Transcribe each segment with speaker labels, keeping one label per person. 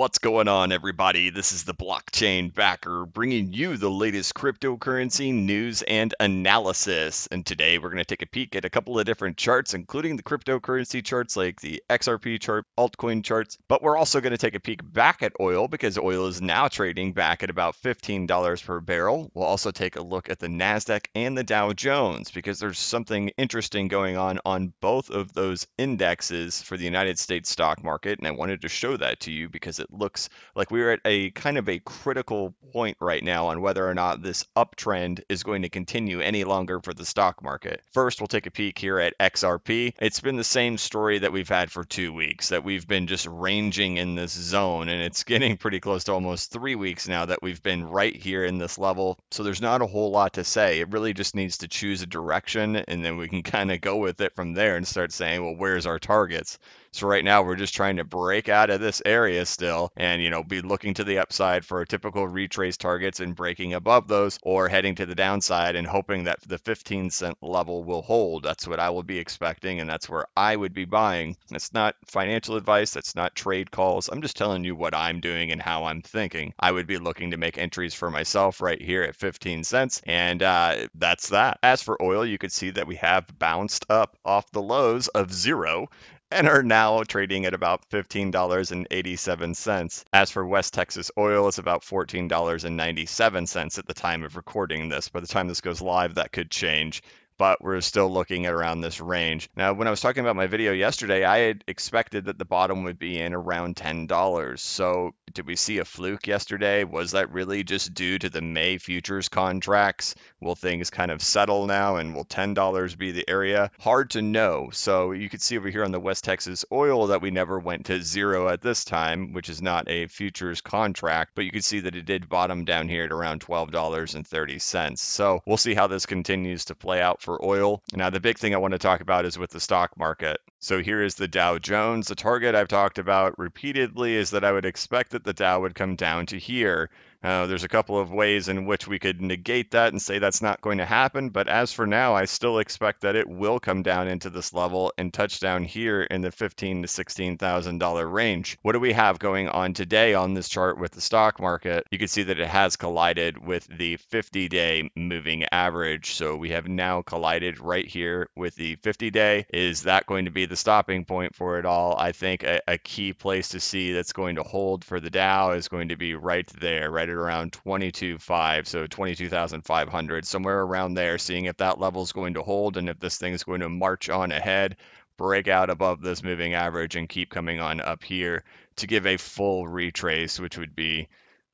Speaker 1: What's going on, everybody? This is the Blockchain Backer bringing you the latest cryptocurrency news and analysis. And today we're going to take a peek at a couple of different charts, including the cryptocurrency charts like the XRP chart, altcoin charts. But we're also going to take a peek back at oil because oil is now trading back at about $15 per barrel. We'll also take a look at the NASDAQ and the Dow Jones because there's something interesting going on on both of those indexes for the United States stock market. And I wanted to show that to you because it looks like we're at a kind of a critical point right now on whether or not this uptrend is going to continue any longer for the stock market. First, we'll take a peek here at XRP. It's been the same story that we've had for two weeks, that we've been just ranging in this zone, and it's getting pretty close to almost three weeks now that we've been right here in this level. So there's not a whole lot to say. It really just needs to choose a direction, and then we can kind of go with it from there and start saying, well, where's our targets? So right now we're just trying to break out of this area still and, you know, be looking to the upside for typical retrace targets and breaking above those or heading to the downside and hoping that the 15 cent level will hold. That's what I will be expecting and that's where I would be buying. It's not financial advice, that's not trade calls. I'm just telling you what I'm doing and how I'm thinking. I would be looking to make entries for myself right here at 15 cents and uh, that's that. As for oil, you can see that we have bounced up off the lows of zero and are now trading at about $15.87. As for West Texas oil, it's about $14.97 at the time of recording this. By the time this goes live, that could change but we're still looking at around this range. Now, when I was talking about my video yesterday, I had expected that the bottom would be in around $10. So, did we see a fluke yesterday? Was that really just due to the May futures contracts? Will things kind of settle now and will $10 be the area? Hard to know. So, you could see over here on the West Texas oil that we never went to zero at this time, which is not a futures contract, but you could see that it did bottom down here at around $12.30. So, we'll see how this continues to play out for for oil. Now, the big thing I want to talk about is with the stock market. So here is the Dow Jones. The target I've talked about repeatedly is that I would expect that the Dow would come down to here. Uh, there's a couple of ways in which we could negate that and say that's not going to happen. But as for now, I still expect that it will come down into this level and touch down here in the fifteen to sixteen thousand dollar range. What do we have going on today on this chart with the stock market? You can see that it has collided with the 50-day moving average. So we have now collided right here with the 50-day. Is that going to be the stopping point for it all. I think a, a, key place to see that's going to hold for the Dow is going to be right there, right at around 22.5, so 22,500, somewhere around there, seeing if that level is going to hold and if this thing is going to march on ahead, break out above this moving average, and keep coming on up here to give a full retrace, which would be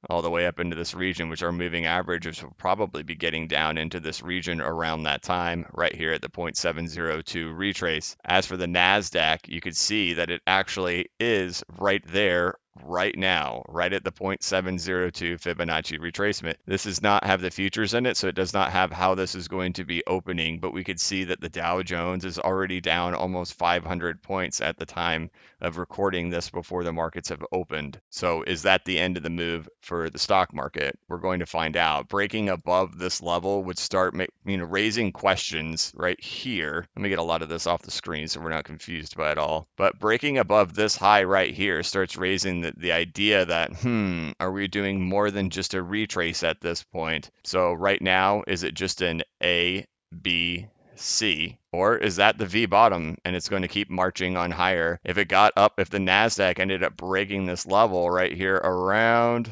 Speaker 1: all the way up into this region, which our moving averages will probably be getting down into this region around that time, right here at the 0.702 retrace. As for the NASDAQ, you could see that it actually is right there right now, right at the 0.702 Fibonacci retracement. This does not have the futures in it, so it does not have how this is going to be opening, but we could see that the Dow Jones is already down almost 500 points at the time of recording this before the markets have opened. So is that the end of the move for the stock market? We're going to find out. Breaking above this level would start you know raising questions right here. Let me get a lot of this off the screen so we're not confused by it all. But breaking above this high right here starts raising the, the idea that, hmm, are we doing more than just a retrace at this point? So right now, is it just an A, B, C, or is that the V bottom and it's going to keep marching on higher? If it got up, if the NASDAQ ended up breaking this level right here around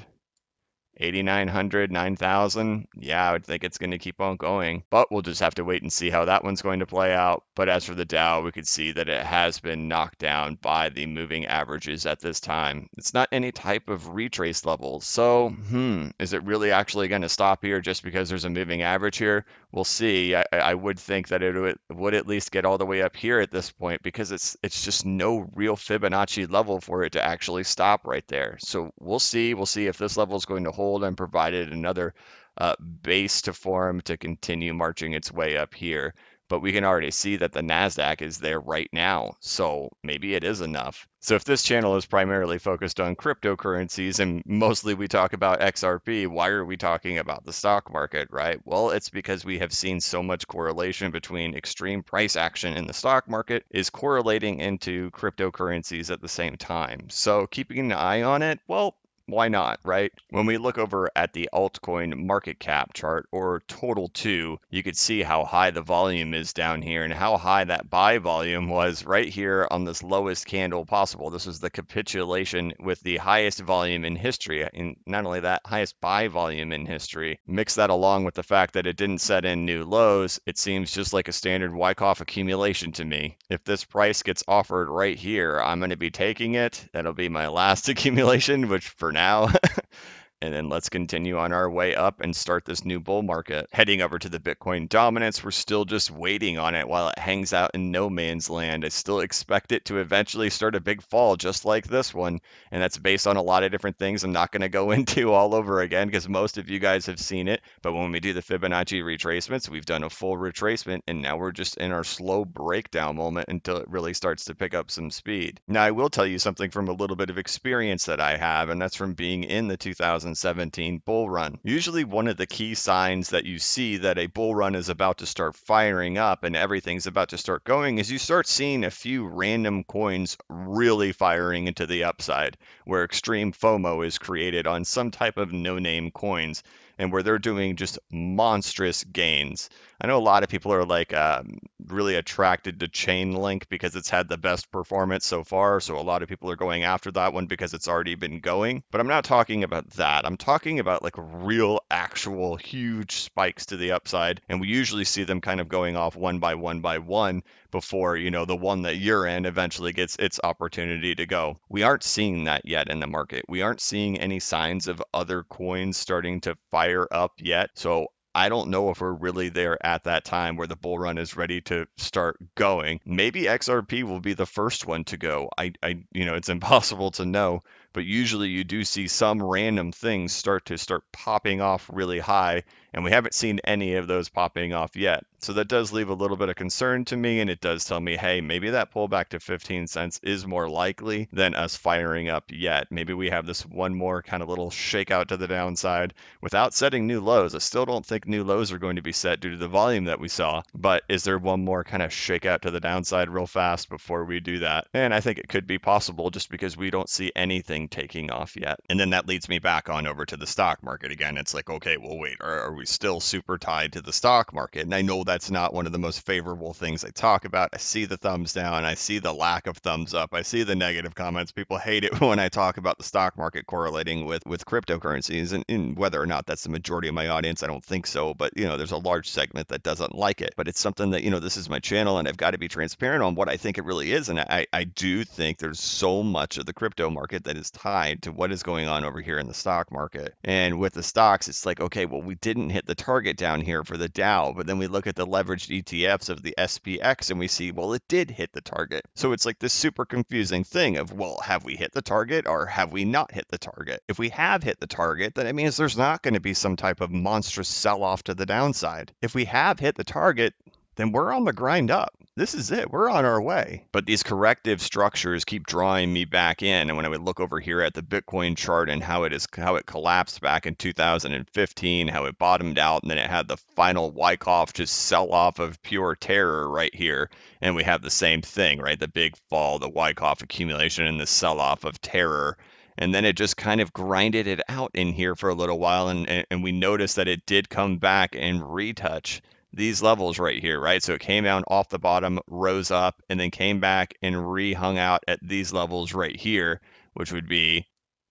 Speaker 1: 8,900, 9,000. Yeah, I would think it's going to keep on going, but we'll just have to wait and see how that one's going to play out. But as for the Dow, we could see that it has been knocked down by the moving averages at this time. It's not any type of retrace level. So, hmm, is it really actually going to stop here just because there's a moving average here? We'll see. I, I would think that it would, would at least get all the way up here at this point because it's it's just no real Fibonacci level for it to actually stop right there. So we'll see. We'll see if this level is going to hold hold and provided another uh, base to form to continue marching its way up here. But we can already see that the NASDAQ is there right now. So maybe it is enough. So if this channel is primarily focused on cryptocurrencies and mostly we talk about XRP, why are we talking about the stock market, right? Well, it's because we have seen so much correlation between extreme price action in the stock market is correlating into cryptocurrencies at the same time. So keeping an eye on it, well, why not, right? When we look over at the altcoin market cap chart or total two, you could see how high the volume is down here and how high that buy volume was right here on this lowest candle possible. This is the capitulation with the highest volume in history, and not only that, highest buy volume in history. Mix that along with the fact that it didn't set in new lows, it seems just like a standard Wyckoff accumulation to me. If this price gets offered right here, I'm going to be taking it. That'll be my last accumulation, which for now and then let's continue on our way up and start this new bull market. Heading over to the Bitcoin dominance, we're still just waiting on it while it hangs out in no man's land. I still expect it to eventually start a big fall just like this one, and that's based on a lot of different things I'm not going to go into all over again because most of you guys have seen it. But when we do the Fibonacci retracements, we've done a full retracement, and now we're just in our slow breakdown moment until it really starts to pick up some speed. Now, I will tell you something from a little bit of experience that I have, and that's from being in the 2000 2017 bull run. Usually, one of the key signs that you see that a bull run is about to start firing up and everything's about to start going is you start seeing a few random coins really firing into the upside, where extreme FOMO is created on some type of no name coins and where they're doing just monstrous gains. I know a lot of people are like um, really attracted to Chainlink because it's had the best performance so far. So a lot of people are going after that one because it's already been going. But I'm not talking about that. I'm talking about like real, actual huge spikes to the upside. And we usually see them kind of going off one by one by one before you know the one that you're in eventually gets its opportunity to go we aren't seeing that yet in the market we aren't seeing any signs of other coins starting to fire up yet so I don't know if we're really there at that time where the bull run is ready to start going. Maybe XRP will be the first one to go. I, I you know, it's impossible to know, but usually you do see some random things start to start popping off really high, and we haven't seen any of those popping off yet. So that does leave a little bit of concern to me, and it does tell me, hey, maybe that pullback to 15 cents is more likely than us firing up yet. Maybe we have this one more kind of little shakeout to the downside without setting new lows. I still don't think new lows are going to be set due to the volume that we saw, but is there one more kind of shakeout to the downside real fast before we do that? And I think it could be possible just because we don't see anything taking off yet. And then that leads me back on over to the stock market again. It's like, okay, well, wait, are, are we still super tied to the stock market? And I know that that's not one of the most favorable things I talk about. I see the thumbs down, I see the lack of thumbs up, I see the negative comments. People hate it when I talk about the stock market correlating with with cryptocurrencies, and, and whether or not that's the majority of my audience, I don't think so. But you know, there's a large segment that doesn't like it. But it's something that you know, this is my channel, and I've got to be transparent on what I think it really is. And I I do think there's so much of the crypto market that is tied to what is going on over here in the stock market. And with the stocks, it's like okay, well, we didn't hit the target down here for the Dow, but then we look at the the leveraged ETFs of the SPX and we see, well, it did hit the target. So it's like this super confusing thing of, well, have we hit the target or have we not hit the target? If we have hit the target, then it means there's not going to be some type of monstrous sell off to the downside. If we have hit the target, then we're on the grind up this is it. We're on our way. But these corrective structures keep drawing me back in. And when I would look over here at the Bitcoin chart and how it is how it collapsed back in 2015, how it bottomed out, and then it had the final Wyckoff just sell off of pure terror right here. And we have the same thing, right? The big fall, the Wyckoff accumulation, and the sell off of terror and then it just kind of grinded it out in here for a little while and and we noticed that it did come back and retouch these levels right here, right? So it came down off the bottom, rose up, and then came back and rehung out at these levels right here, which would be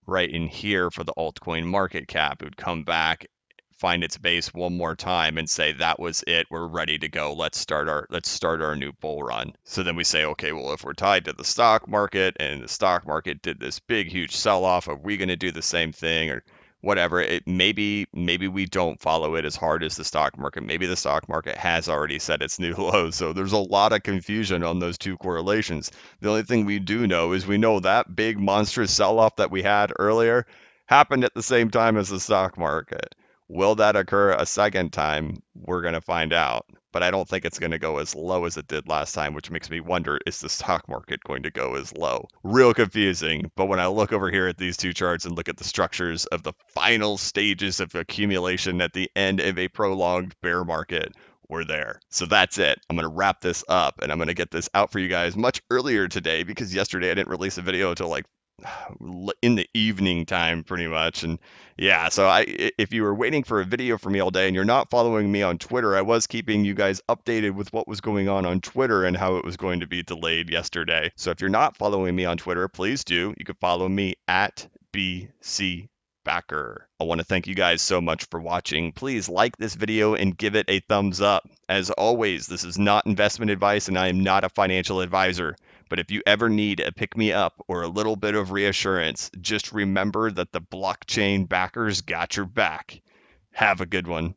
Speaker 1: right in here for the altcoin market cap. It would come back, find its base one more time, and say that was it. We're ready to go. Let's start our let's start our new bull run. So then we say, okay, well, if we're tied to the stock market and the stock market did this big huge sell off, are we going to do the same thing or whatever it maybe maybe we don't follow it as hard as the stock market maybe the stock market has already set its new low so there's a lot of confusion on those two correlations the only thing we do know is we know that big monstrous sell off that we had earlier happened at the same time as the stock market will that occur a second time we're going to find out but I don't think it's going to go as low as it did last time, which makes me wonder is the stock market going to go as low? Real confusing. But when I look over here at these two charts and look at the structures of the final stages of accumulation at the end of a prolonged bear market, we're there. So that's it. I'm going to wrap this up and I'm going to get this out for you guys much earlier today because yesterday I didn't release a video until like in the evening time pretty much and yeah so i if you were waiting for a video from me all day and you're not following me on twitter i was keeping you guys updated with what was going on on twitter and how it was going to be delayed yesterday so if you're not following me on twitter please do you can follow me at bc backer i want to thank you guys so much for watching please like this video and give it a thumbs up as always this is not investment advice and i am not a financial advisor but if you ever need a pick me up or a little bit of reassurance, just remember that the blockchain backers got your back. Have a good one.